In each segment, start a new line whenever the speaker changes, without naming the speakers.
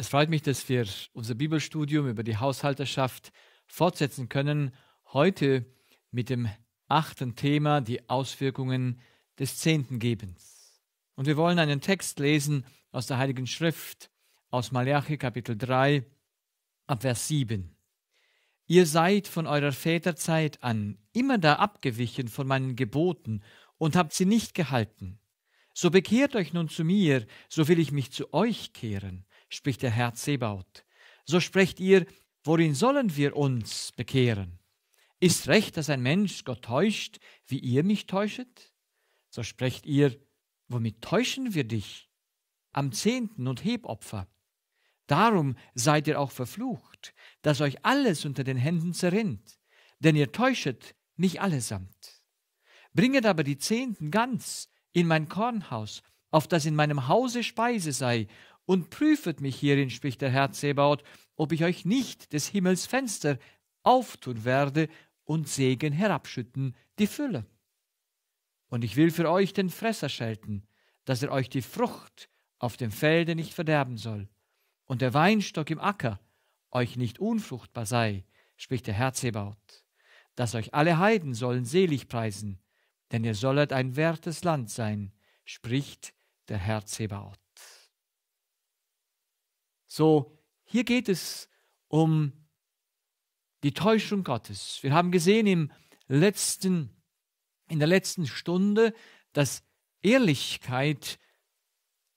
Es freut mich, dass wir unser Bibelstudium über die Haushalterschaft fortsetzen können. Heute mit dem achten Thema, die Auswirkungen des zehnten Gebens. Und wir wollen einen Text lesen aus der Heiligen Schrift, aus Malachi Kapitel 3, ab Vers 7. Ihr seid von eurer Väterzeit an immer da abgewichen von meinen Geboten und habt sie nicht gehalten. So bekehrt euch nun zu mir, so will ich mich zu euch kehren spricht der Herr Zebaut. So sprecht ihr, worin sollen wir uns bekehren? Ist recht, dass ein Mensch Gott täuscht, wie ihr mich täuschet? So sprecht ihr, womit täuschen wir dich? Am Zehnten und Hebopfer. Darum seid ihr auch verflucht, dass euch alles unter den Händen zerrinnt, denn ihr täuschet mich allesamt. Bringet aber die Zehnten ganz in mein Kornhaus, auf das in meinem Hause Speise sei, und prüfet mich hierin, spricht der Herr Zebaut, ob ich euch nicht des Himmels Fenster auftun werde und Segen herabschütten, die Fülle. Und ich will für euch den Fresser schelten, dass er euch die Frucht auf dem Felde nicht verderben soll, und der Weinstock im Acker euch nicht unfruchtbar sei, spricht der Herr Zebaut, dass euch alle Heiden sollen selig preisen, denn ihr sollet ein wertes Land sein, spricht der Herr Zebaut. So, hier geht es um die Täuschung Gottes. Wir haben gesehen im letzten, in der letzten Stunde, dass Ehrlichkeit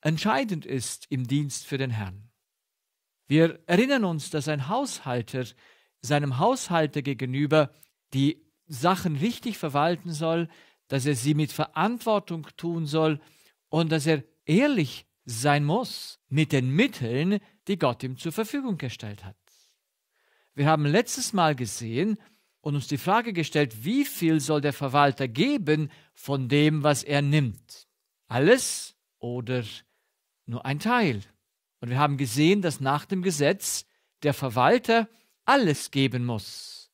entscheidend ist im Dienst für den Herrn. Wir erinnern uns, dass ein Haushalter seinem Haushalter gegenüber die Sachen richtig verwalten soll, dass er sie mit Verantwortung tun soll und dass er ehrlich sein muss mit den Mitteln, die Gott ihm zur Verfügung gestellt hat. Wir haben letztes Mal gesehen und uns die Frage gestellt, wie viel soll der Verwalter geben von dem, was er nimmt? Alles oder nur ein Teil? Und wir haben gesehen, dass nach dem Gesetz der Verwalter alles geben muss.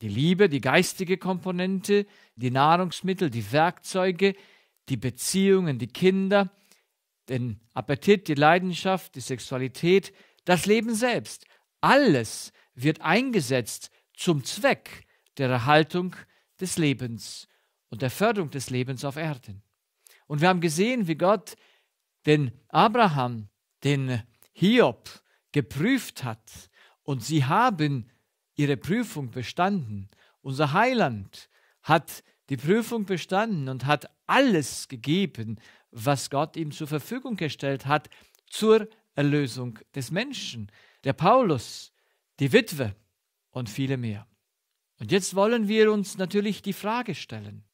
Die Liebe, die geistige Komponente, die Nahrungsmittel, die Werkzeuge, die Beziehungen, die Kinder, den Appetit, die Leidenschaft, die Sexualität, das Leben selbst, alles wird eingesetzt zum Zweck der Erhaltung des Lebens und der Förderung des Lebens auf Erden. Und wir haben gesehen, wie Gott den Abraham, den Hiob geprüft hat. Und sie haben ihre Prüfung bestanden. Unser Heiland hat die Prüfung bestanden und hat alles gegeben, was Gott ihm zur Verfügung gestellt hat zur Erlösung des Menschen, der Paulus, die Witwe und viele mehr. Und jetzt wollen wir uns natürlich die Frage stellen,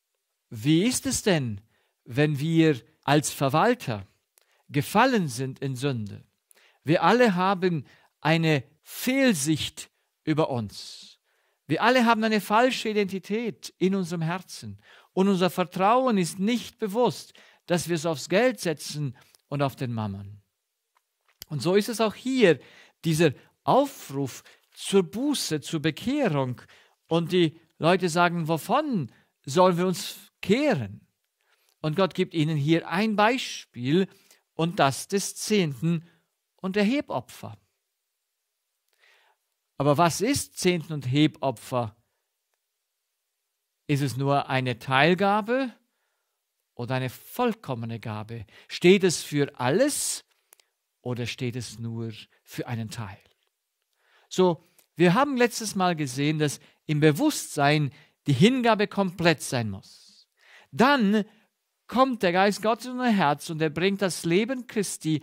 wie ist es denn, wenn wir als Verwalter gefallen sind in Sünde? Wir alle haben eine Fehlsicht über uns. Wir alle haben eine falsche Identität in unserem Herzen und unser Vertrauen ist nicht bewusst, dass wir es aufs Geld setzen und auf den Mammon. Und so ist es auch hier, dieser Aufruf zur Buße, zur Bekehrung. Und die Leute sagen, wovon sollen wir uns kehren? Und Gott gibt ihnen hier ein Beispiel und das des Zehnten und der Hebopfer. Aber was ist Zehnten und Hebopfer? Ist es nur eine Teilgabe oder eine vollkommene Gabe? Steht es für alles oder steht es nur für einen Teil? So, wir haben letztes Mal gesehen, dass im Bewusstsein die Hingabe komplett sein muss. Dann kommt der Geist Gottes in unser Herz und er bringt das Leben Christi,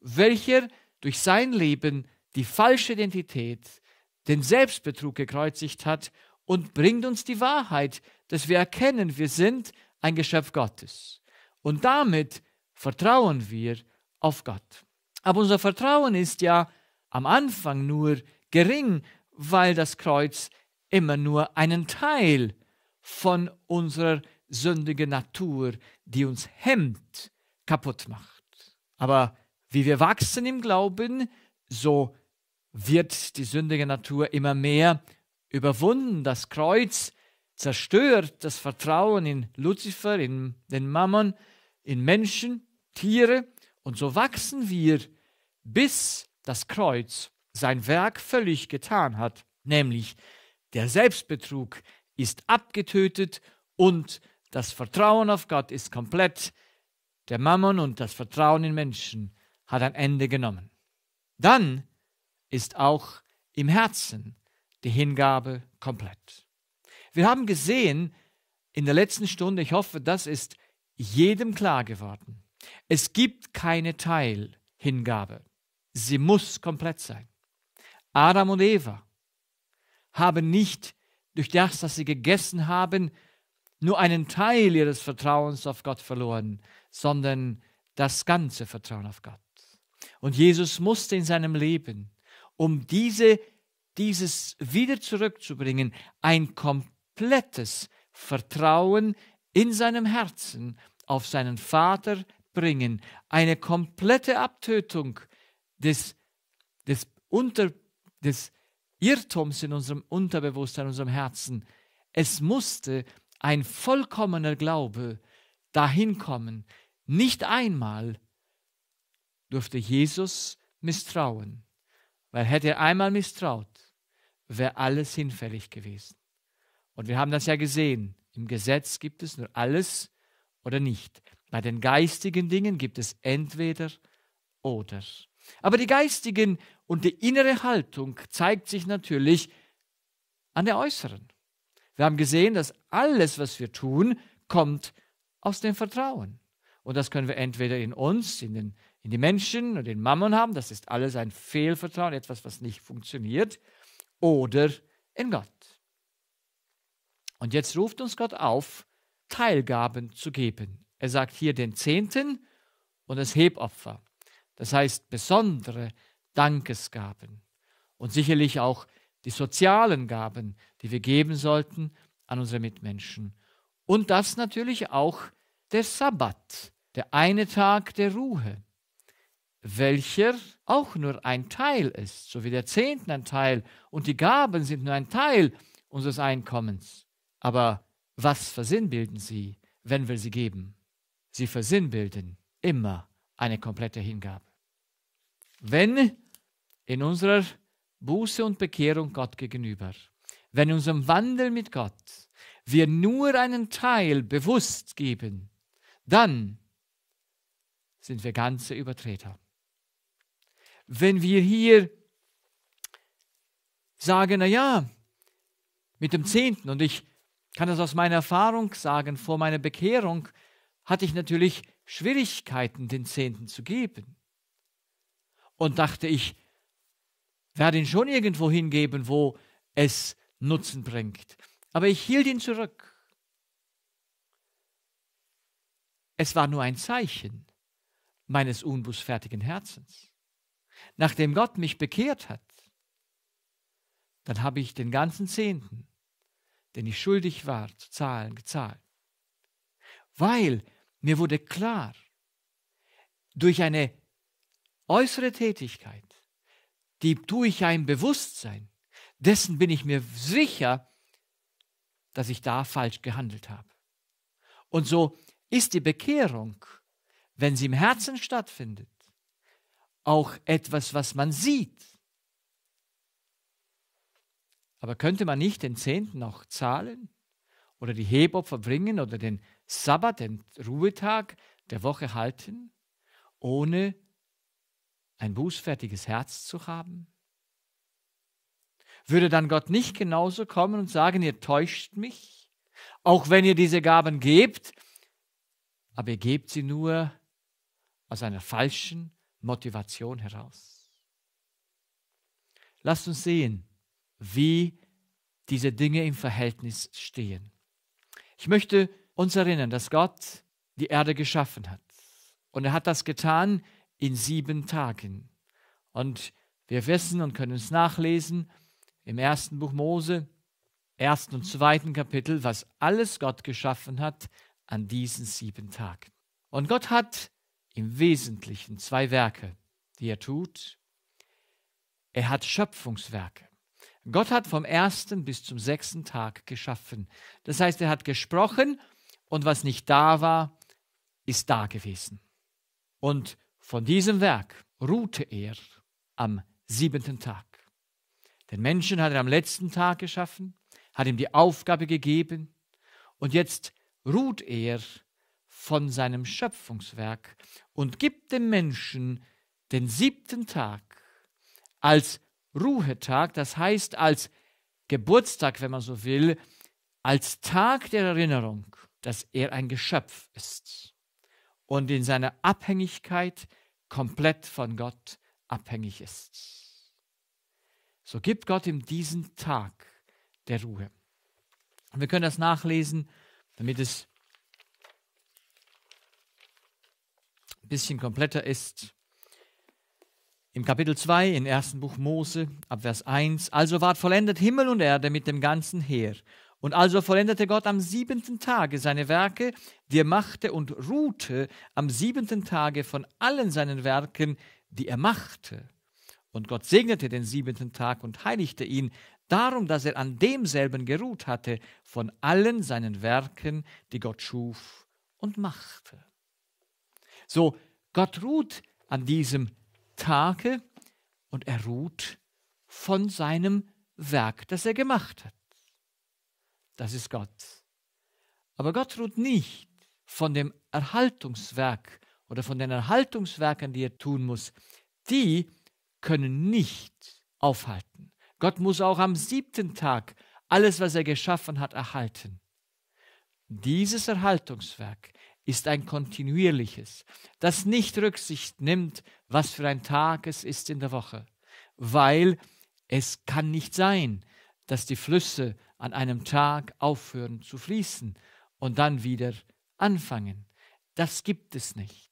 welcher durch sein Leben die falsche Identität, den Selbstbetrug gekreuzigt hat und bringt uns die Wahrheit, dass wir erkennen, wir sind ein Geschöpf Gottes. Und damit vertrauen wir auf Gott. Aber unser Vertrauen ist ja am Anfang nur gering, weil das Kreuz immer nur einen Teil von unserer sündigen Natur, die uns hemmt, kaputt macht. Aber wie wir wachsen im Glauben, so wird die sündige Natur immer mehr überwunden. Das Kreuz zerstört das Vertrauen in Luzifer, in den Mammon, in Menschen, Tiere und so wachsen wir, bis das Kreuz sein Werk völlig getan hat, nämlich der Selbstbetrug ist abgetötet und das Vertrauen auf Gott ist komplett, der Mammon und das Vertrauen in Menschen hat ein Ende genommen. Dann ist auch im Herzen die Hingabe komplett. Wir haben gesehen in der letzten Stunde, ich hoffe, das ist jedem klar geworden. Es gibt keine Teilhingabe. Sie muss komplett sein. Adam und Eva haben nicht durch das, was sie gegessen haben, nur einen Teil ihres Vertrauens auf Gott verloren, sondern das ganze Vertrauen auf Gott. Und Jesus musste in seinem Leben, um diese, dieses wieder zurückzubringen, ein komplett komplettes Vertrauen in seinem Herzen auf seinen Vater bringen. Eine komplette Abtötung des, des, Unter, des Irrtums in unserem Unterbewusstsein, in unserem Herzen. Es musste ein vollkommener Glaube dahin kommen. Nicht einmal durfte Jesus misstrauen, weil hätte er einmal misstraut, wäre alles hinfällig gewesen. Und wir haben das ja gesehen. Im Gesetz gibt es nur alles oder nicht. Bei den geistigen Dingen gibt es entweder oder. Aber die geistigen und die innere Haltung zeigt sich natürlich an der äußeren. Wir haben gesehen, dass alles, was wir tun, kommt aus dem Vertrauen. Und das können wir entweder in uns, in, den, in die Menschen und in Mammon haben, das ist alles ein Fehlvertrauen, etwas, was nicht funktioniert, oder in Gott. Und jetzt ruft uns Gott auf, Teilgaben zu geben. Er sagt hier den Zehnten und das Hebopfer. Das heißt besondere Dankesgaben und sicherlich auch die sozialen Gaben, die wir geben sollten an unsere Mitmenschen. Und das natürlich auch der Sabbat, der eine Tag der Ruhe, welcher auch nur ein Teil ist, so wie der Zehnten ein Teil und die Gaben sind nur ein Teil unseres Einkommens. Aber was versinnbilden sie, wenn wir sie geben? Sie versinnbilden immer eine komplette Hingabe. Wenn in unserer Buße und Bekehrung Gott gegenüber, wenn in unserem Wandel mit Gott wir nur einen Teil bewusst geben, dann sind wir ganze Übertreter. Wenn wir hier sagen, na ja, mit dem Zehnten und ich kann das aus meiner Erfahrung sagen, vor meiner Bekehrung hatte ich natürlich Schwierigkeiten, den Zehnten zu geben. Und dachte ich, werde ihn schon irgendwo hingeben, wo es Nutzen bringt. Aber ich hielt ihn zurück. Es war nur ein Zeichen meines unbußfertigen Herzens. Nachdem Gott mich bekehrt hat, dann habe ich den ganzen Zehnten den ich schuldig war zu zahlen, gezahlt. Weil mir wurde klar, durch eine äußere Tätigkeit, die tue ich ein Bewusstsein, dessen bin ich mir sicher, dass ich da falsch gehandelt habe. Und so ist die Bekehrung, wenn sie im Herzen stattfindet, auch etwas, was man sieht. Aber könnte man nicht den Zehnten auch zahlen? Oder die Hebopfer bringen oder den Sabbat, den Ruhetag der Woche halten, ohne ein bußfertiges Herz zu haben? Würde dann Gott nicht genauso kommen und sagen, ihr täuscht mich, auch wenn ihr diese Gaben gebt, aber ihr gebt sie nur aus einer falschen Motivation heraus? Lasst uns sehen, wie diese Dinge im Verhältnis stehen. Ich möchte uns erinnern, dass Gott die Erde geschaffen hat. Und er hat das getan in sieben Tagen. Und wir wissen und können es nachlesen im ersten Buch Mose, ersten und zweiten Kapitel, was alles Gott geschaffen hat an diesen sieben Tagen. Und Gott hat im Wesentlichen zwei Werke, die er tut. Er hat Schöpfungswerke. Gott hat vom ersten bis zum sechsten Tag geschaffen. Das heißt, er hat gesprochen und was nicht da war, ist da gewesen. Und von diesem Werk ruhte er am siebenten Tag. Den Menschen hat er am letzten Tag geschaffen, hat ihm die Aufgabe gegeben und jetzt ruht er von seinem Schöpfungswerk und gibt dem Menschen den siebten Tag als Ruhetag, das heißt als Geburtstag, wenn man so will, als Tag der Erinnerung, dass er ein Geschöpf ist und in seiner Abhängigkeit komplett von Gott abhängig ist. So gibt Gott ihm diesen Tag der Ruhe. Und wir können das nachlesen, damit es ein bisschen kompletter ist. Im Kapitel 2 im ersten Buch Mose, ab Vers 1, also ward vollendet Himmel und Erde mit dem ganzen Heer. Und also vollendete Gott am siebenten Tage seine Werke, die er machte, und ruhte am siebenten Tage von allen seinen Werken, die er machte. Und Gott segnete den siebenten Tag und heiligte ihn, darum, dass er an demselben geruht hatte von allen seinen Werken, die Gott schuf und machte. So, Gott ruht an diesem Tage und er ruht von seinem Werk, das er gemacht hat. Das ist Gott. Aber Gott ruht nicht von dem Erhaltungswerk oder von den Erhaltungswerken, die er tun muss. Die können nicht aufhalten. Gott muss auch am siebten Tag alles, was er geschaffen hat, erhalten. Dieses Erhaltungswerk ist ein kontinuierliches, das nicht Rücksicht nimmt, was für ein Tag es ist in der Woche, weil es kann nicht sein, dass die Flüsse an einem Tag aufhören zu fließen und dann wieder anfangen. Das gibt es nicht.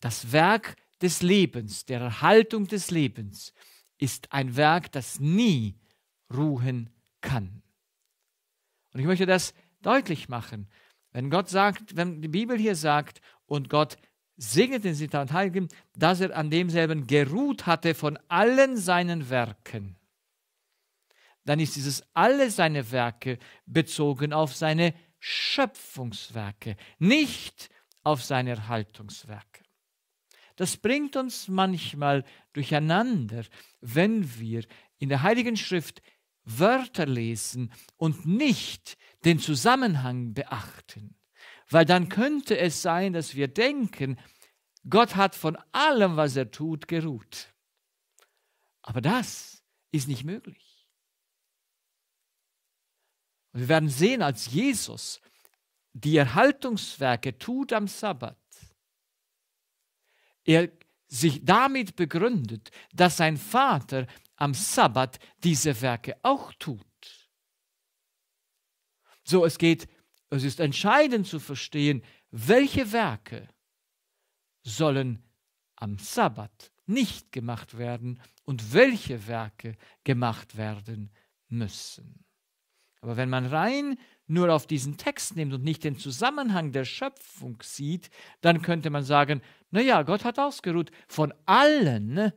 Das Werk des Lebens, der Erhaltung des Lebens, ist ein Werk, das nie ruhen kann. Und ich möchte das deutlich machen, wenn Gott sagt, wenn die Bibel hier sagt, und Gott segnet den Sinter und Heiligen, dass er an demselben geruht hatte von allen seinen Werken, dann ist dieses alle seine Werke bezogen auf seine Schöpfungswerke, nicht auf seine Erhaltungswerke. Das bringt uns manchmal durcheinander, wenn wir in der Heiligen Schrift Wörter lesen und nicht den Zusammenhang beachten. Weil dann könnte es sein, dass wir denken, Gott hat von allem, was er tut, geruht. Aber das ist nicht möglich. Und wir werden sehen, als Jesus die Erhaltungswerke tut am Sabbat, er sich damit begründet, dass sein Vater am Sabbat diese Werke auch tut. So, es geht, es ist entscheidend zu verstehen, welche Werke sollen am Sabbat nicht gemacht werden und welche Werke gemacht werden müssen. Aber wenn man rein nur auf diesen Text nimmt und nicht den Zusammenhang der Schöpfung sieht, dann könnte man sagen, naja, Gott hat ausgeruht von allen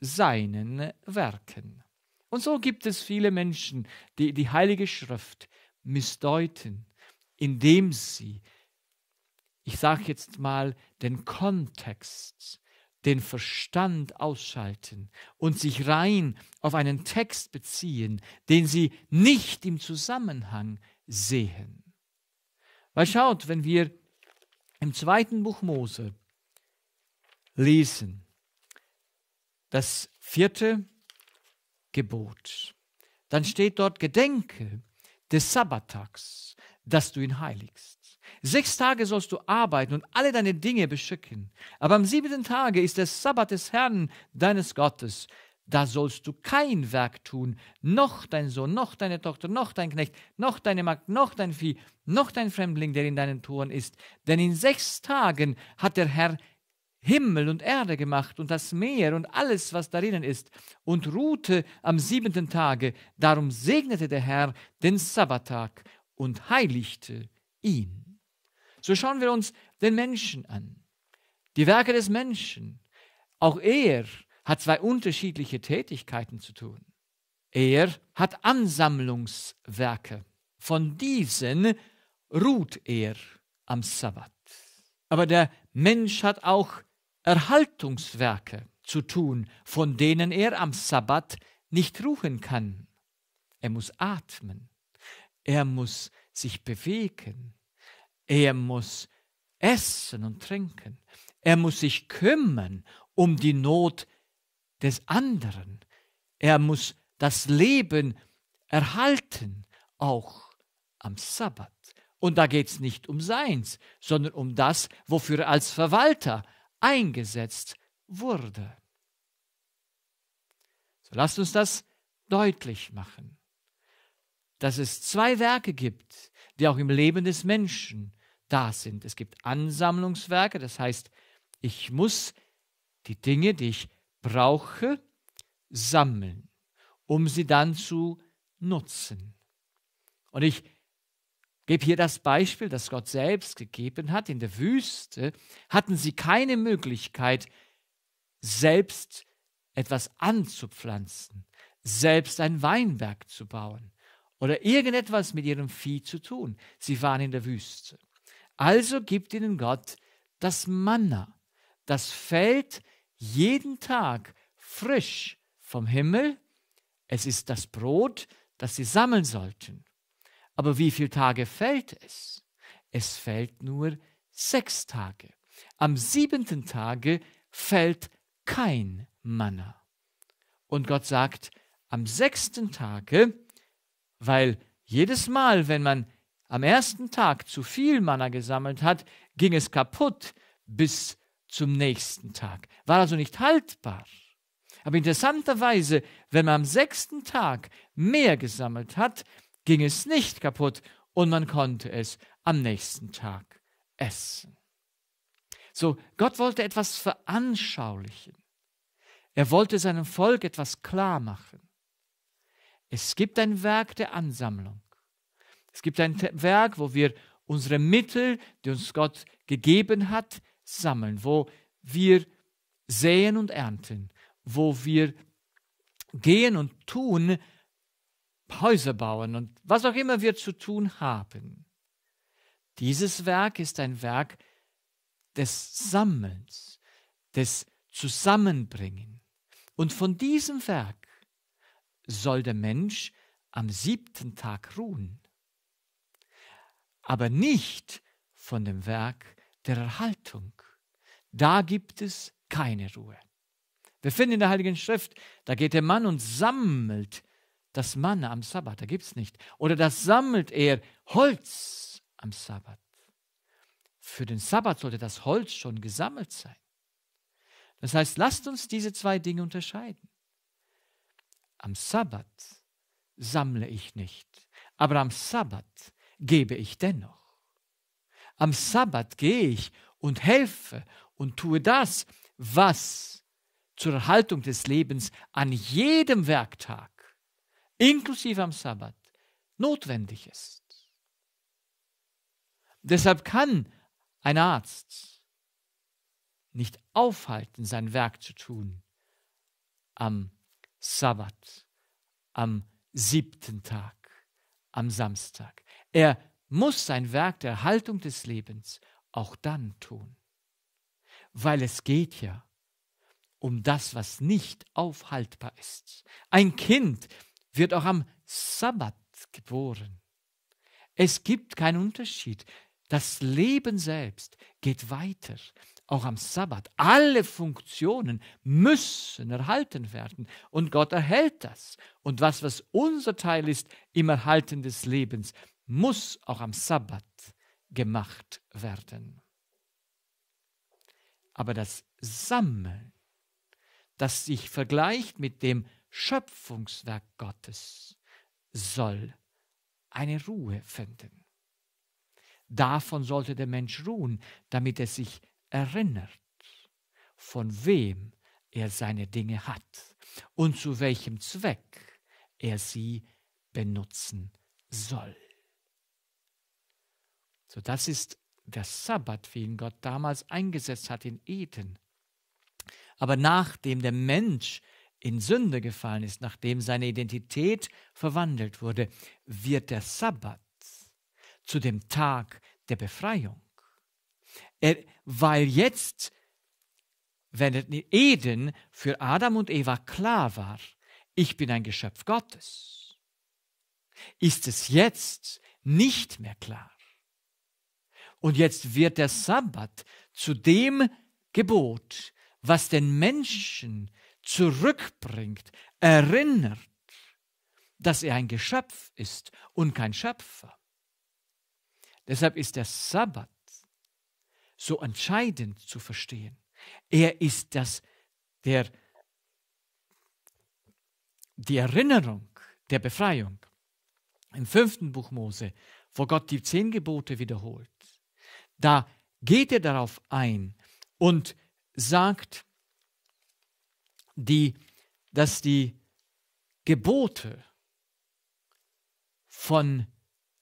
seinen Werken. Und so gibt es viele Menschen, die die Heilige Schrift missdeuten, indem sie, ich sage jetzt mal, den Kontext, den Verstand ausschalten und sich rein auf einen Text beziehen, den sie nicht im Zusammenhang sehen. Weil schaut, wenn wir im zweiten Buch Mose lesen, das vierte Gebot, dann steht dort Gedenke des Sabbattags, dass du ihn heiligst. Sechs Tage sollst du arbeiten und alle deine Dinge beschicken, aber am siebten Tage ist der Sabbat des Herrn, deines Gottes da sollst du kein Werk tun, noch dein Sohn, noch deine Tochter, noch dein Knecht, noch deine Magd, noch dein Vieh, noch dein Fremdling, der in deinen Toren ist. Denn in sechs Tagen hat der Herr Himmel und Erde gemacht und das Meer und alles, was darinnen ist, und ruhte am siebenten Tage. Darum segnete der Herr den Sabbattag und heiligte ihn. So schauen wir uns den Menschen an, die Werke des Menschen. Auch er hat zwei unterschiedliche Tätigkeiten zu tun. Er hat Ansammlungswerke. Von diesen ruht er am Sabbat. Aber der Mensch hat auch Erhaltungswerke zu tun, von denen er am Sabbat nicht ruhen kann. Er muss atmen, er muss sich bewegen, er muss essen und trinken, er muss sich kümmern um die Not des anderen. Er muss das Leben erhalten, auch am Sabbat. Und da geht es nicht um Seins, sondern um das, wofür er als Verwalter eingesetzt wurde. So lasst uns das deutlich machen, dass es zwei Werke gibt, die auch im Leben des Menschen da sind. Es gibt Ansammlungswerke, das heißt, ich muss die Dinge, die ich Verbraucher sammeln, um sie dann zu nutzen. Und ich gebe hier das Beispiel, das Gott selbst gegeben hat. In der Wüste hatten sie keine Möglichkeit, selbst etwas anzupflanzen, selbst ein Weinberg zu bauen oder irgendetwas mit ihrem Vieh zu tun. Sie waren in der Wüste. Also gibt ihnen Gott das Manna, das Feld, jeden Tag frisch vom Himmel. Es ist das Brot, das sie sammeln sollten. Aber wie viele Tage fällt es? Es fällt nur sechs Tage. Am siebenten Tage fällt kein Manna. Und Gott sagt, am sechsten Tage, weil jedes Mal, wenn man am ersten Tag zu viel Manna gesammelt hat, ging es kaputt, bis zum nächsten Tag. War also nicht haltbar. Aber interessanterweise, wenn man am sechsten Tag mehr gesammelt hat, ging es nicht kaputt und man konnte es am nächsten Tag essen. So, Gott wollte etwas veranschaulichen. Er wollte seinem Volk etwas klar machen. Es gibt ein Werk der Ansammlung. Es gibt ein Werk, wo wir unsere Mittel, die uns Gott gegeben hat, sammeln, wo wir säen und ernten, wo wir gehen und tun, Häuser bauen und was auch immer wir zu tun haben. Dieses Werk ist ein Werk des Sammelns, des Zusammenbringen. Und von diesem Werk soll der Mensch am siebten Tag ruhen, aber nicht von dem Werk der Erhaltung, da gibt es keine Ruhe. Wir finden in der Heiligen Schrift, da geht der Mann und sammelt das Mann am Sabbat, da gibt es nicht. Oder das sammelt er Holz am Sabbat. Für den Sabbat sollte das Holz schon gesammelt sein. Das heißt, lasst uns diese zwei Dinge unterscheiden. Am Sabbat sammle ich nicht, aber am Sabbat gebe ich dennoch. Am Sabbat gehe ich und helfe und tue das, was zur Erhaltung des Lebens an jedem Werktag, inklusive am Sabbat, notwendig ist. Deshalb kann ein Arzt nicht aufhalten, sein Werk zu tun am Sabbat, am siebten Tag, am Samstag. Er muss sein Werk der Erhaltung des Lebens auch dann tun. Weil es geht ja um das, was nicht aufhaltbar ist. Ein Kind wird auch am Sabbat geboren. Es gibt keinen Unterschied. Das Leben selbst geht weiter, auch am Sabbat. Alle Funktionen müssen erhalten werden und Gott erhält das. Und was, was unser Teil ist im Erhalten des Lebens, muss auch am Sabbat gemacht werden. Aber das Sammeln, das sich vergleicht mit dem Schöpfungswerk Gottes, soll eine Ruhe finden. Davon sollte der Mensch ruhen, damit er sich erinnert, von wem er seine Dinge hat und zu welchem Zweck er sie benutzen soll. So, das ist der Sabbat, wie ihn Gott damals eingesetzt hat in Eden. Aber nachdem der Mensch in Sünde gefallen ist, nachdem seine Identität verwandelt wurde, wird der Sabbat zu dem Tag der Befreiung. Er, weil jetzt, wenn Eden für Adam und Eva klar war, ich bin ein Geschöpf Gottes, ist es jetzt nicht mehr klar. Und jetzt wird der Sabbat zu dem Gebot, was den Menschen zurückbringt, erinnert, dass er ein Geschöpf ist und kein Schöpfer. Deshalb ist der Sabbat so entscheidend zu verstehen. Er ist das, der, die Erinnerung der Befreiung. Im fünften Buch Mose, wo Gott die zehn Gebote wiederholt, da geht er darauf ein und sagt, die, dass die Gebote von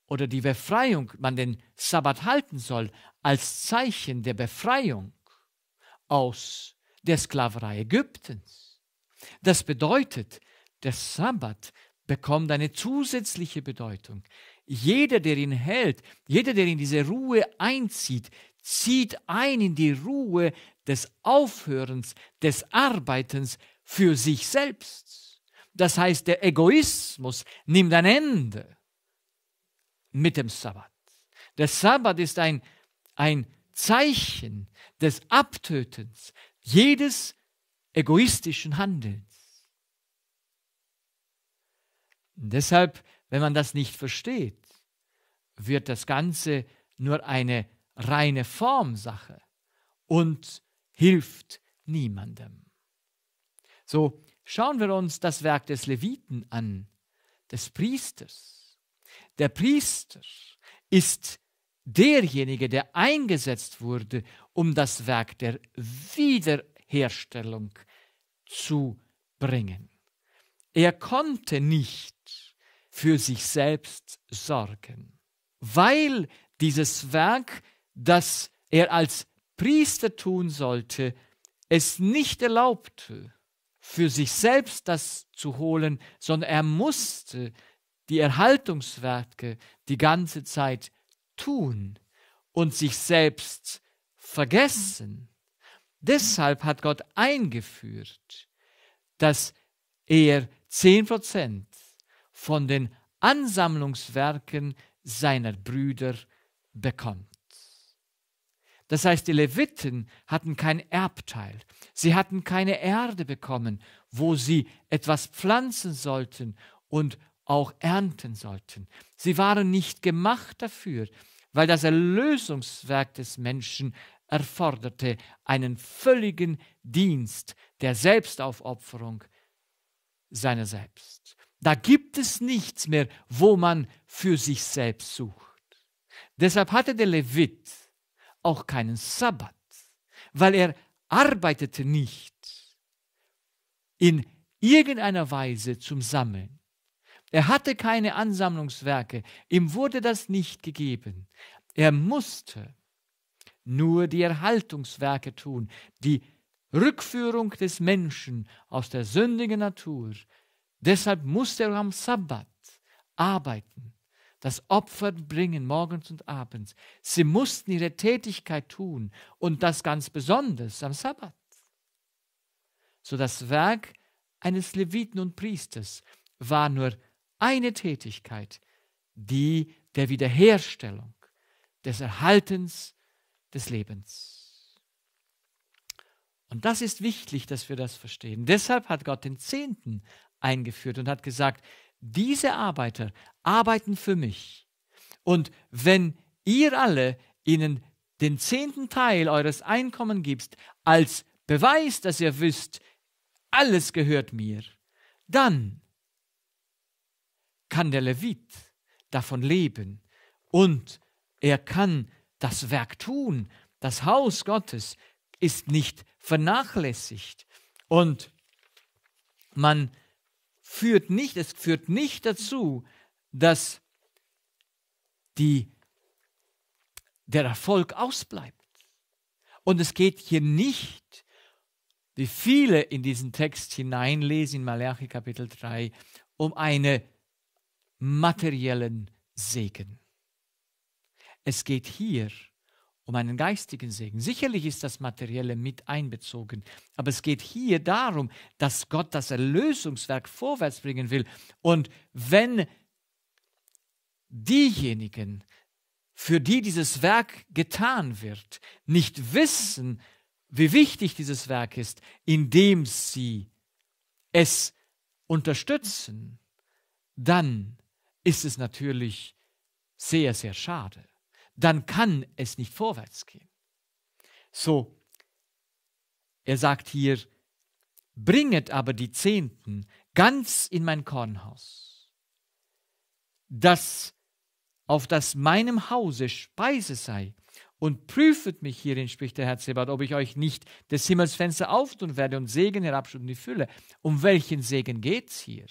oder die Befreiung, man den Sabbat halten soll, als Zeichen der Befreiung aus der Sklaverei Ägyptens. Das bedeutet, der Sabbat bekommt eine zusätzliche Bedeutung. Jeder, der ihn hält, jeder, der in diese Ruhe einzieht, zieht ein in die Ruhe des Aufhörens, des Arbeitens für sich selbst. Das heißt, der Egoismus nimmt ein Ende mit dem Sabbat. Der Sabbat ist ein, ein Zeichen des Abtötens jedes egoistischen Handelns. deshalb, wenn man das nicht versteht, wird das Ganze nur eine reine Formsache und hilft niemandem. So schauen wir uns das Werk des Leviten an, des Priesters. Der Priester ist derjenige, der eingesetzt wurde, um das Werk der Wiederherstellung zu bringen. Er konnte nicht für sich selbst sorgen. Weil dieses Werk, das er als Priester tun sollte, es nicht erlaubte, für sich selbst das zu holen, sondern er musste die Erhaltungswerke die ganze Zeit tun und sich selbst vergessen. Deshalb hat Gott eingeführt, dass er zehn Prozent von den Ansammlungswerken seiner Brüder bekommt. Das heißt, die Leviten hatten kein Erbteil. Sie hatten keine Erde bekommen, wo sie etwas pflanzen sollten und auch ernten sollten. Sie waren nicht gemacht dafür, weil das Erlösungswerk des Menschen erforderte einen völligen Dienst der Selbstaufopferung seiner selbst. Da gibt es nichts mehr, wo man für sich selbst sucht. Deshalb hatte der Levit auch keinen Sabbat, weil er arbeitete nicht in irgendeiner Weise zum Sammeln. Er hatte keine Ansammlungswerke, ihm wurde das nicht gegeben. Er musste nur die Erhaltungswerke tun, die Rückführung des Menschen aus der sündigen Natur Deshalb musste er am Sabbat arbeiten, das Opfer bringen, morgens und abends. Sie mussten ihre Tätigkeit tun und das ganz besonders am Sabbat. So das Werk eines Leviten und Priesters war nur eine Tätigkeit, die der Wiederherstellung, des Erhaltens des Lebens. Und das ist wichtig, dass wir das verstehen. Deshalb hat Gott den Zehnten eingeführt und hat gesagt, diese Arbeiter arbeiten für mich. Und wenn ihr alle ihnen den zehnten Teil eures Einkommens gibst, als Beweis, dass ihr wisst, alles gehört mir, dann kann der Levit davon leben und er kann das Werk tun. Das Haus Gottes ist nicht vernachlässigt und man führt nicht, es führt nicht dazu, dass die, der Erfolg ausbleibt. Und es geht hier nicht, wie viele in diesen Text hineinlesen, in Malachi Kapitel 3, um einen materiellen Segen. Es geht hier um um einen geistigen Segen. Sicherlich ist das Materielle mit einbezogen, aber es geht hier darum, dass Gott das Erlösungswerk vorwärts bringen will. Und wenn diejenigen, für die dieses Werk getan wird, nicht wissen, wie wichtig dieses Werk ist, indem sie es unterstützen, dann ist es natürlich sehr, sehr schade dann kann es nicht vorwärts gehen. So, er sagt hier, bringet aber die Zehnten ganz in mein Kornhaus, dass auf das meinem Hause Speise sei, und prüfet mich hierin, spricht der Herr Zebat, ob ich euch nicht des Himmels Fenster auftun werde und Segen herabschütten die Fülle. Um welchen Segen geht's hier?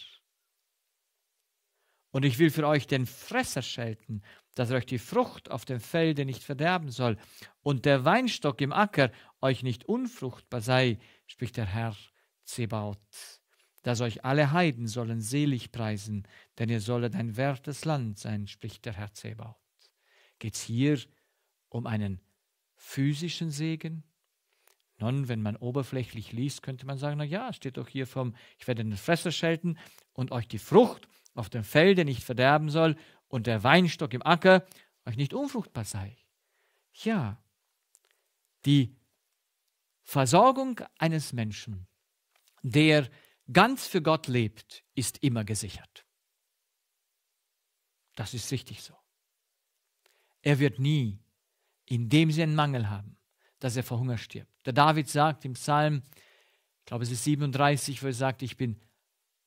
Und ich will für euch den Fresser schelten dass euch die Frucht auf dem Felde nicht verderben soll und der Weinstock im Acker euch nicht unfruchtbar sei, spricht der Herr Zebaoth. Dass euch alle Heiden sollen selig preisen, denn ihr sollet ein wertes Land sein, spricht der Herr Zebaoth. Geht's hier um einen physischen Segen? Nun, wenn man oberflächlich liest, könnte man sagen, na ja, steht doch hier vom, ich werde den Fresser schelten und euch die Frucht auf dem Felde nicht verderben soll, und der Weinstock im Acker euch nicht unfruchtbar sei. Ja, die Versorgung eines Menschen, der ganz für Gott lebt, ist immer gesichert. Das ist richtig so. Er wird nie indem sie einen Mangel haben, dass er vor Hunger stirbt. Der David sagt im Psalm, ich glaube es ist 37, wo er sagt, ich bin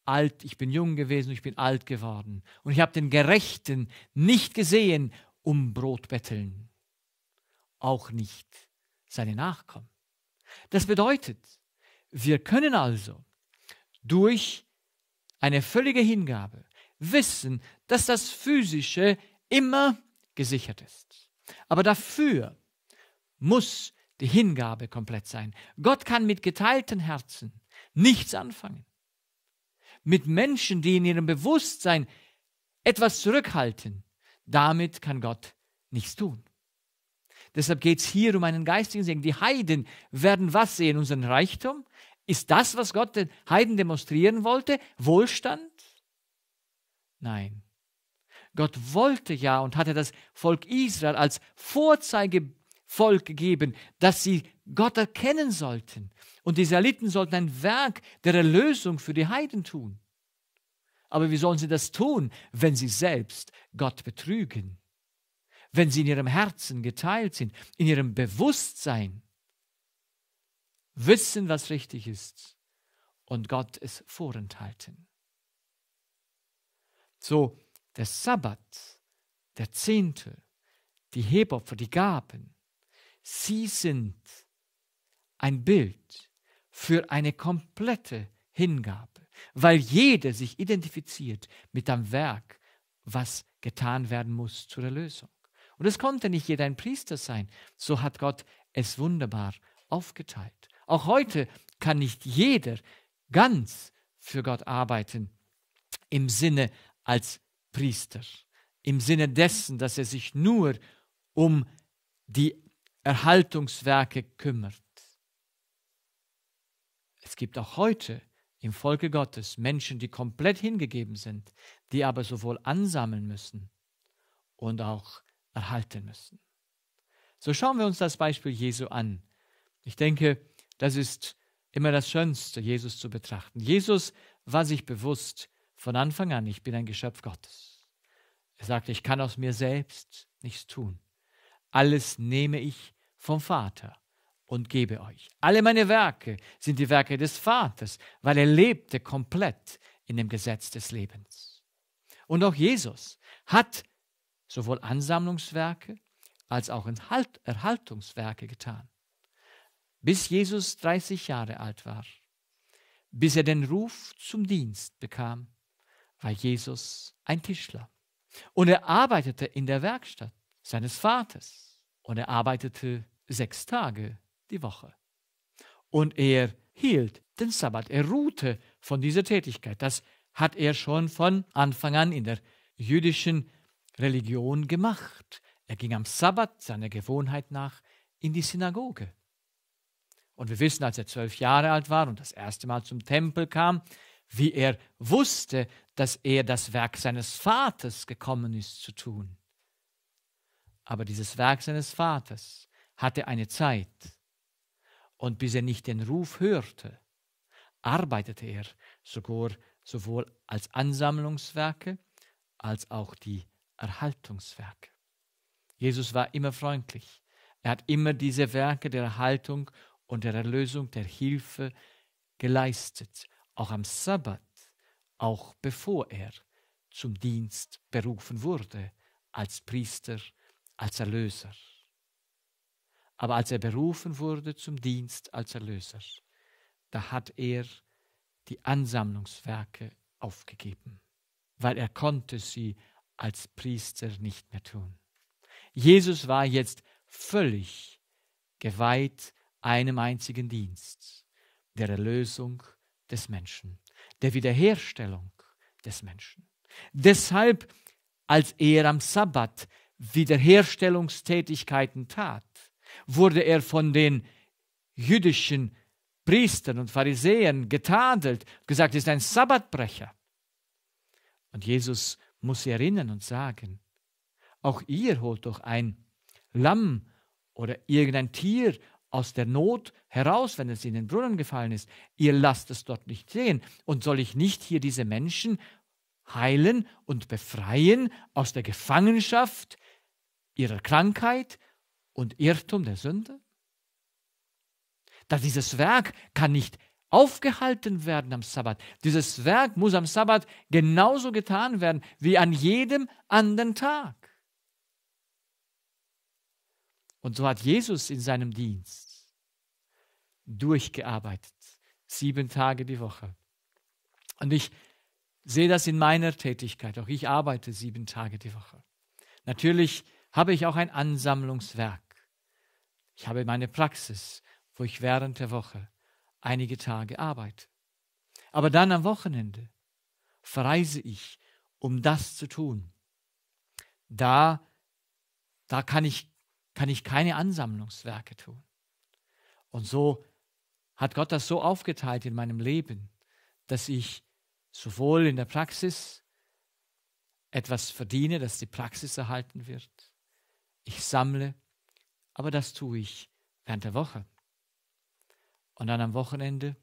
alt, ich bin jung gewesen, ich bin alt geworden. Und ich habe den Gerechten nicht gesehen, um Brot betteln. Auch nicht seine Nachkommen. Das bedeutet, wir können also durch eine völlige Hingabe wissen, dass das Physische immer gesichert ist. Aber dafür muss die Hingabe komplett sein. Gott kann mit geteilten Herzen nichts anfangen mit Menschen, die in ihrem Bewusstsein etwas zurückhalten, damit kann Gott nichts tun. Deshalb geht es hier um einen geistigen Segen. Die Heiden werden was sehen? Unseren Reichtum? Ist das, was Gott den Heiden demonstrieren wollte? Wohlstand? Nein. Gott wollte ja und hatte das Volk Israel als Vorzeigevolk gegeben, dass sie Gott erkennen sollten. Und die Israeliten sollten ein Werk der Erlösung für die Heiden tun. Aber wie sollen sie das tun, wenn sie selbst Gott betrügen? Wenn sie in ihrem Herzen geteilt sind, in ihrem Bewusstsein wissen, was richtig ist und Gott es vorenthalten. So, der Sabbat, der Zehnte, die Hebopfer, die Gaben, sie sind ein Bild für eine komplette Hingabe, weil jeder sich identifiziert mit dem Werk, was getan werden muss zur Erlösung. Und es konnte nicht jeder ein Priester sein, so hat Gott es wunderbar aufgeteilt. Auch heute kann nicht jeder ganz für Gott arbeiten im Sinne als Priester, im Sinne dessen, dass er sich nur um die Erhaltungswerke kümmert. Es gibt auch heute im Volke Gottes Menschen, die komplett hingegeben sind, die aber sowohl ansammeln müssen und auch erhalten müssen. So schauen wir uns das Beispiel Jesu an. Ich denke, das ist immer das Schönste, Jesus zu betrachten. Jesus war sich bewusst von Anfang an, ich bin ein Geschöpf Gottes. Er sagte, ich kann aus mir selbst nichts tun. Alles nehme ich vom Vater und gebe euch. Alle meine Werke sind die Werke des Vaters, weil er lebte komplett in dem Gesetz des Lebens. Und auch Jesus hat sowohl Ansammlungswerke als auch Erhaltungswerke getan. Bis Jesus 30 Jahre alt war, bis er den Ruf zum Dienst bekam, war Jesus ein Tischler. Und er arbeitete in der Werkstatt seines Vaters. Und er arbeitete sechs Tage die Woche. Und er hielt den Sabbat, er ruhte von dieser Tätigkeit. Das hat er schon von Anfang an in der jüdischen Religion gemacht. Er ging am Sabbat seiner Gewohnheit nach in die Synagoge. Und wir wissen, als er zwölf Jahre alt war und das erste Mal zum Tempel kam, wie er wusste, dass er das Werk seines Vaters gekommen ist zu tun. Aber dieses Werk seines Vaters hatte eine Zeit, und bis er nicht den Ruf hörte, arbeitete er sogar sowohl als Ansammlungswerke als auch die Erhaltungswerke. Jesus war immer freundlich. Er hat immer diese Werke der Erhaltung und der Erlösung, der Hilfe geleistet, auch am Sabbat, auch bevor er zum Dienst berufen wurde, als Priester, als Erlöser. Aber als er berufen wurde zum Dienst als Erlöser, da hat er die Ansammlungswerke aufgegeben, weil er konnte sie als Priester nicht mehr tun. Jesus war jetzt völlig geweiht einem einzigen Dienst, der Erlösung des Menschen, der Wiederherstellung des Menschen. Deshalb, als er am Sabbat Wiederherstellungstätigkeiten tat, wurde er von den jüdischen Priestern und Pharisäern getadelt, gesagt, er ist ein Sabbatbrecher. Und Jesus muss sie erinnern und sagen, auch ihr holt doch ein Lamm oder irgendein Tier aus der Not heraus, wenn es in den Brunnen gefallen ist. Ihr lasst es dort nicht sehen. Und soll ich nicht hier diese Menschen heilen und befreien aus der Gefangenschaft ihrer Krankheit, und Irrtum der Sünde? Dass dieses Werk kann nicht aufgehalten werden am Sabbat. Dieses Werk muss am Sabbat genauso getan werden wie an jedem anderen Tag. Und so hat Jesus in seinem Dienst durchgearbeitet, sieben Tage die Woche. Und ich sehe das in meiner Tätigkeit. Auch ich arbeite sieben Tage die Woche. Natürlich habe ich auch ein Ansammlungswerk. Ich habe meine Praxis, wo ich während der Woche einige Tage arbeite. Aber dann am Wochenende verreise ich, um das zu tun. Da, da kann, ich, kann ich keine Ansammlungswerke tun. Und so hat Gott das so aufgeteilt in meinem Leben, dass ich sowohl in der Praxis etwas verdiene, dass die Praxis erhalten wird. Ich sammle aber das tue ich während der Woche. Und dann am Wochenende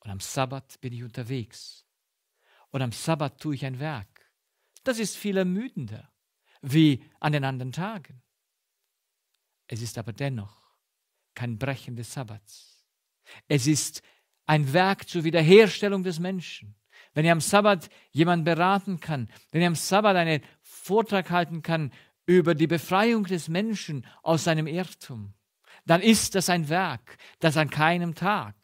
und am Sabbat bin ich unterwegs. Und am Sabbat tue ich ein Werk. Das ist viel ermüdender, wie an den anderen Tagen. Es ist aber dennoch kein Brechen des Sabbats. Es ist ein Werk zur Wiederherstellung des Menschen. Wenn ihr am Sabbat jemanden beraten kann, wenn ihr am Sabbat einen Vortrag halten kann über die Befreiung des Menschen aus seinem Irrtum, dann ist das ein Werk, das an keinem Tag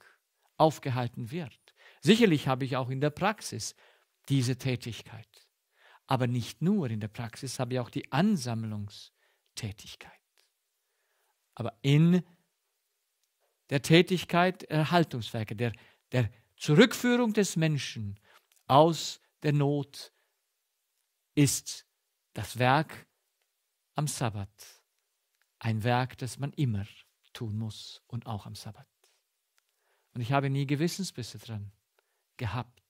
aufgehalten wird. Sicherlich habe ich auch in der Praxis diese Tätigkeit. Aber nicht nur in der Praxis habe ich auch die Ansammlungstätigkeit. Aber in der Tätigkeit Erhaltungswerke, der, der Zurückführung des Menschen aus der Not ist das Werk am Sabbat. Ein Werk, das man immer tun muss und auch am Sabbat. Und ich habe nie Gewissensbisse dran gehabt,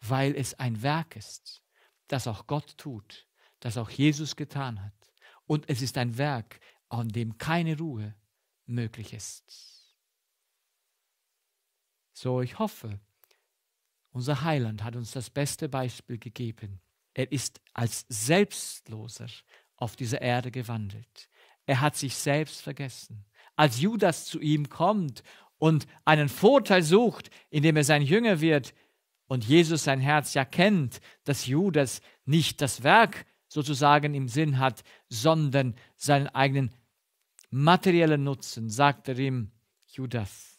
weil es ein Werk ist, das auch Gott tut, das auch Jesus getan hat. Und es ist ein Werk, an dem keine Ruhe möglich ist. So, ich hoffe, unser Heiland hat uns das beste Beispiel gegeben er ist als Selbstloser auf dieser Erde gewandelt. Er hat sich selbst vergessen. Als Judas zu ihm kommt und einen Vorteil sucht, indem er sein Jünger wird und Jesus sein Herz ja kennt, dass Judas nicht das Werk sozusagen im Sinn hat, sondern seinen eigenen materiellen Nutzen, sagt er ihm, Judas,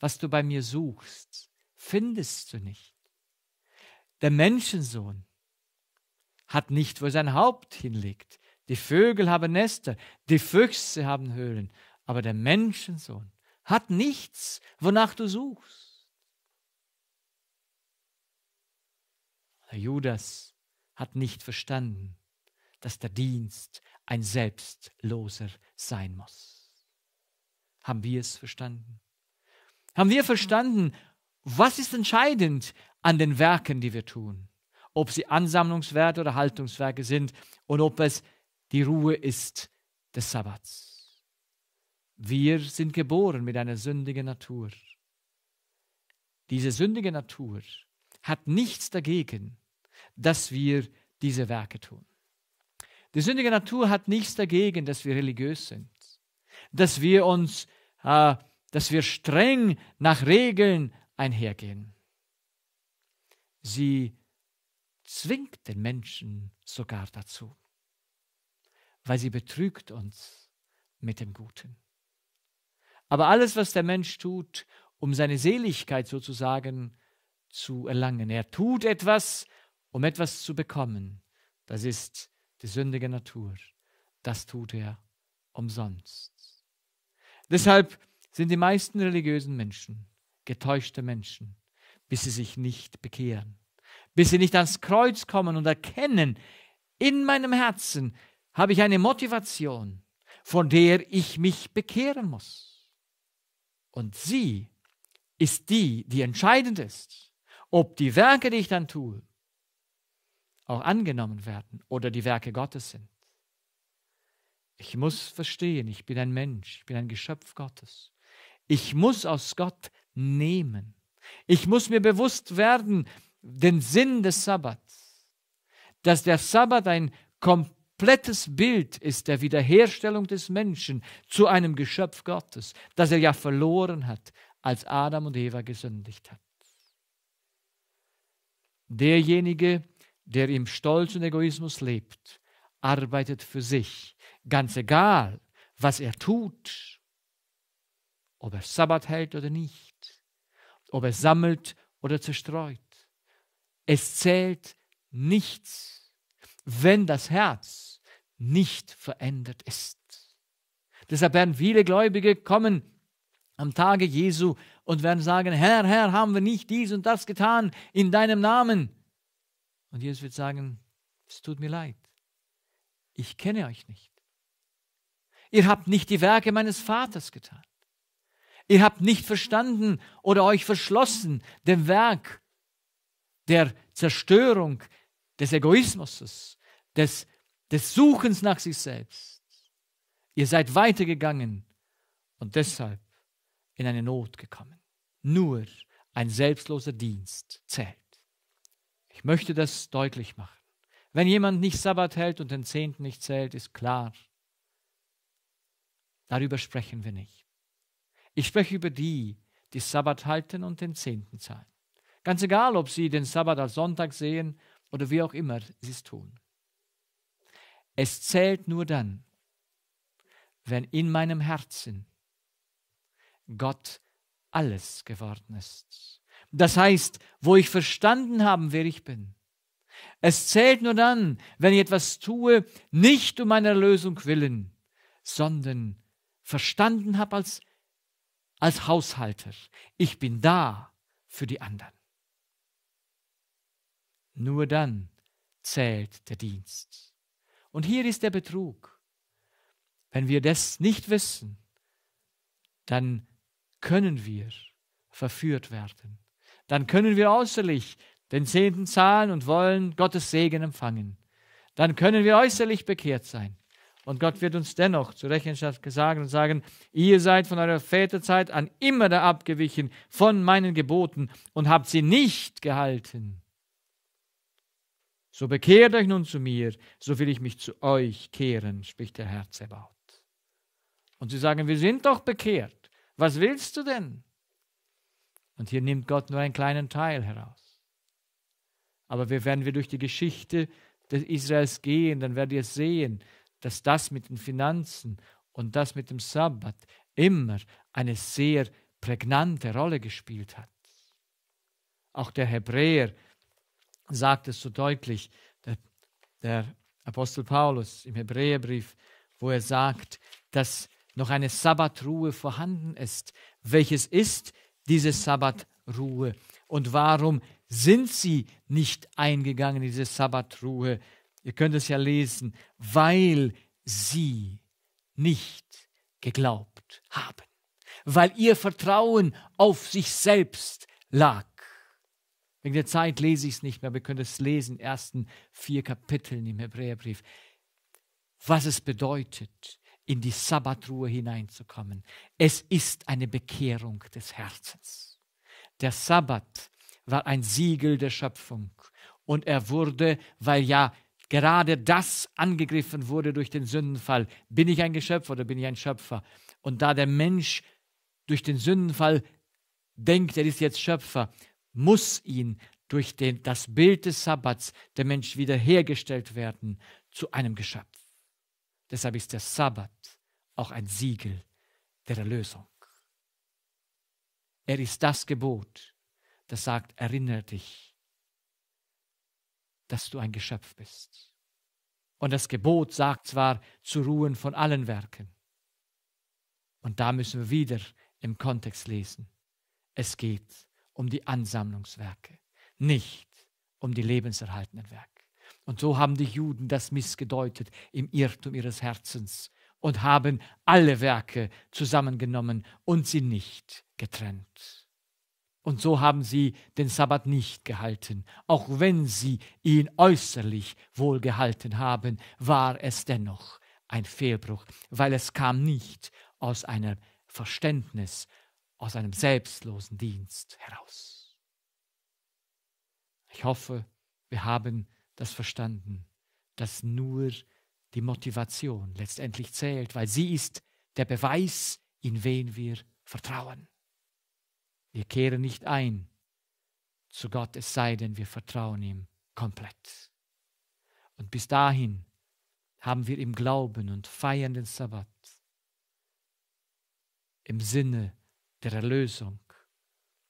was du bei mir suchst, findest du nicht. Der Menschensohn hat nicht, wo er sein Haupt hinlegt. Die Vögel haben Nester, die Füchse haben Höhlen, aber der Menschensohn hat nichts, wonach du suchst. Der Judas hat nicht verstanden, dass der Dienst ein selbstloser sein muss. Haben wir es verstanden? Haben wir verstanden, was ist entscheidend an den Werken, die wir tun? ob sie Ansammlungswerte oder Haltungswerke sind und ob es die Ruhe ist des Sabbats. Wir sind geboren mit einer sündigen Natur. Diese sündige Natur hat nichts dagegen, dass wir diese Werke tun. Die sündige Natur hat nichts dagegen, dass wir religiös sind, dass wir uns, äh, dass wir streng nach Regeln einhergehen. Sie zwingt den Menschen sogar dazu, weil sie betrügt uns mit dem Guten. Aber alles, was der Mensch tut, um seine Seligkeit sozusagen zu erlangen, er tut etwas, um etwas zu bekommen, das ist die sündige Natur. Das tut er umsonst. Deshalb sind die meisten religiösen Menschen getäuschte Menschen, bis sie sich nicht bekehren bis sie nicht ans Kreuz kommen und erkennen, in meinem Herzen habe ich eine Motivation, von der ich mich bekehren muss. Und sie ist die, die entscheidend ist, ob die Werke, die ich dann tue, auch angenommen werden oder die Werke Gottes sind. Ich muss verstehen, ich bin ein Mensch, ich bin ein Geschöpf Gottes. Ich muss aus Gott nehmen. Ich muss mir bewusst werden, den Sinn des Sabbats, dass der Sabbat ein komplettes Bild ist der Wiederherstellung des Menschen zu einem Geschöpf Gottes, das er ja verloren hat, als Adam und Eva gesündigt hat. Derjenige, der im Stolz und Egoismus lebt, arbeitet für sich, ganz egal, was er tut, ob er Sabbat hält oder nicht, ob er sammelt oder zerstreut. Es zählt nichts, wenn das Herz nicht verändert ist. Deshalb werden viele Gläubige kommen am Tage Jesu und werden sagen, Herr, Herr, haben wir nicht dies und das getan in deinem Namen? Und Jesus wird sagen, es tut mir leid, ich kenne euch nicht. Ihr habt nicht die Werke meines Vaters getan. Ihr habt nicht verstanden oder euch verschlossen dem Werk der Zerstörung, des Egoismus, des, des Suchens nach sich selbst. Ihr seid weitergegangen und deshalb in eine Not gekommen. Nur ein selbstloser Dienst zählt. Ich möchte das deutlich machen. Wenn jemand nicht Sabbat hält und den Zehnten nicht zählt, ist klar, darüber sprechen wir nicht. Ich spreche über die, die Sabbat halten und den Zehnten zahlen. Ganz egal, ob sie den Sabbat als Sonntag sehen oder wie auch immer sie es tun. Es zählt nur dann, wenn in meinem Herzen Gott alles geworden ist. Das heißt, wo ich verstanden habe, wer ich bin. Es zählt nur dann, wenn ich etwas tue, nicht um meiner Lösung willen, sondern verstanden habe als, als Haushalter. Ich bin da für die anderen. Nur dann zählt der Dienst. Und hier ist der Betrug. Wenn wir das nicht wissen, dann können wir verführt werden. Dann können wir äußerlich den Zehnten zahlen und wollen Gottes Segen empfangen. Dann können wir äußerlich bekehrt sein. Und Gott wird uns dennoch zur Rechenschaft sagen und sagen, ihr seid von eurer Väterzeit an immer da abgewichen von meinen Geboten und habt sie nicht gehalten. So bekehrt euch nun zu mir, so will ich mich zu euch kehren, spricht der Herr Zebaut. Und sie sagen, wir sind doch bekehrt. Was willst du denn? Und hier nimmt Gott nur einen kleinen Teil heraus. Aber wenn wir durch die Geschichte des Israels gehen, dann werdet ihr sehen, dass das mit den Finanzen und das mit dem Sabbat immer eine sehr prägnante Rolle gespielt hat. Auch der Hebräer sagt es so deutlich, der, der Apostel Paulus im Hebräerbrief, wo er sagt, dass noch eine Sabbatruhe vorhanden ist. Welches ist diese Sabbatruhe? Und warum sind sie nicht eingegangen, diese Sabbatruhe? Ihr könnt es ja lesen, weil sie nicht geglaubt haben, weil ihr Vertrauen auf sich selbst lag. Wegen der Zeit lese ich es nicht mehr, aber ihr könnt es lesen, ersten vier Kapiteln im Hebräerbrief. Was es bedeutet, in die Sabbatruhe hineinzukommen. Es ist eine Bekehrung des Herzens. Der Sabbat war ein Siegel der Schöpfung und er wurde, weil ja gerade das angegriffen wurde durch den Sündenfall. Bin ich ein Geschöpf oder bin ich ein Schöpfer? Und da der Mensch durch den Sündenfall denkt, er ist jetzt Schöpfer, muss ihn durch den, das Bild des Sabbats der Mensch wiederhergestellt werden zu einem Geschöpf. Deshalb ist der Sabbat auch ein Siegel der Erlösung. Er ist das Gebot, das sagt, erinnere dich, dass du ein Geschöpf bist. Und das Gebot sagt zwar, zu ruhen von allen Werken. Und da müssen wir wieder im Kontext lesen. Es geht um um die Ansammlungswerke, nicht um die lebenserhaltenden Werke. Und so haben die Juden das missgedeutet im Irrtum ihres Herzens und haben alle Werke zusammengenommen und sie nicht getrennt. Und so haben sie den Sabbat nicht gehalten. Auch wenn sie ihn äußerlich wohl gehalten haben, war es dennoch ein Fehlbruch, weil es kam nicht aus einem Verständnis aus einem selbstlosen Dienst heraus. Ich hoffe, wir haben das verstanden, dass nur die Motivation letztendlich zählt, weil sie ist der Beweis, in wen wir vertrauen. Wir kehren nicht ein zu Gott, es sei denn, wir vertrauen ihm komplett. Und bis dahin haben wir im Glauben und feiern den Sabbat im Sinne der Erlösung,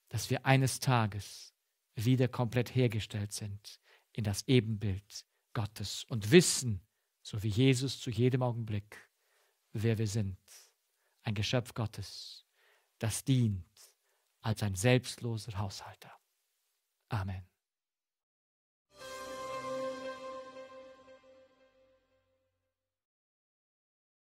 dass wir eines Tages wieder komplett hergestellt sind in das Ebenbild Gottes und wissen, so wie Jesus zu jedem Augenblick, wer wir sind. Ein Geschöpf Gottes, das dient als ein selbstloser Haushalter. Amen.